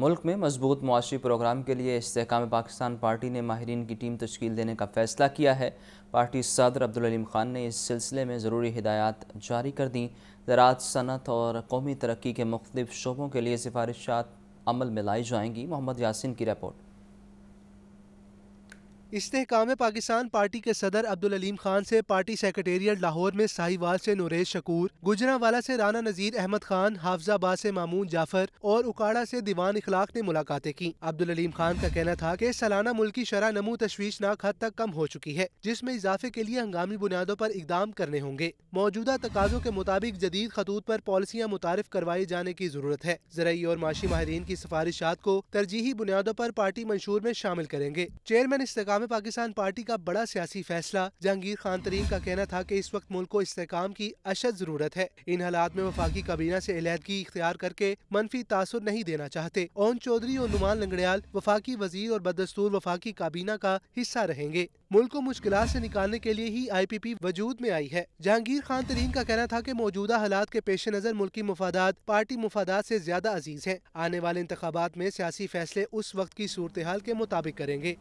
मुल्क में मजबूत मुआशी प्रोग्राम के लिए इसकाम पाकिस्तान पार्टी ने माहरीन की टीम तश्कील देने का फैसला किया है पार्टी सदर अब्दुलम खान ने इस सिलसिले में ज़रूरी हदायत जारी कर दी ज़रात सनत और कौमी तरक्की के मुख्तु शोबों के लिए सिफारिशात अमल में लाई जाएंगी मोहम्मद यासिन की रिपोर्ट इस्तेकाम पाकिस्तान पार्टी के सदर अब्दुल अलीम खान से पार्टी सेक्रेटेरियट लाहौर में साहिवाल से नुरेज शकूर गुजरावाला से राना नजीर अहमद खान हाफजाबाद से मामून जाफर और उकाड़ा से दीवान इखलाक ने मुलाकातें की अब्दुल अलीम खान का कहना था कि सालाना मुल्की शराह नमू तश्वीशनाक हद तक कम हो चुकी है जिसमे इजाफे के लिए हंगामी बुनियादों पर इकदाम करने होंगे मौजूदा तकाजों के मुताबिक जदीद खतूत पर पॉलिसियाँ मुतारफ करवाए जाने की जरूरत है जरिए और माशी माहरीन की सिफारिशात को तरजीही बुनियादों पर पार्टी मंशूर में शामिल करेंगे चेयरमैन इस्तेकाम इस्लाम पाकिस्तान पार्टी का बड़ा सियासी फैसला जहांगीर खान तरीन का कहना था की इस वक्त मुल्क को इसकाम की अशद जरूरत है इन हालात में वफाकी काबीना ऐसी अलीहदगी इख्तियार करके मनफी तासर नहीं देना चाहते ओन चौधरी और नुमान लंगड़ियाल वफाकी वजीर और बदस्तूर वफाकी काबीना का हिस्सा रहेंगे मुल्क को मुश्किल से निकालने के लिए ही आई पी पी वजूद में आई है जहांगीर खान तरीन का कहना था की मौजूदा हालात के पेश नज़र मुल्क की पार्टी मफादा ऐसी ज्यादा अजीज है आने वाले इंतबात में सियासी फैसले उस वक्त की सूरत हाल के मुताबिक करेंगे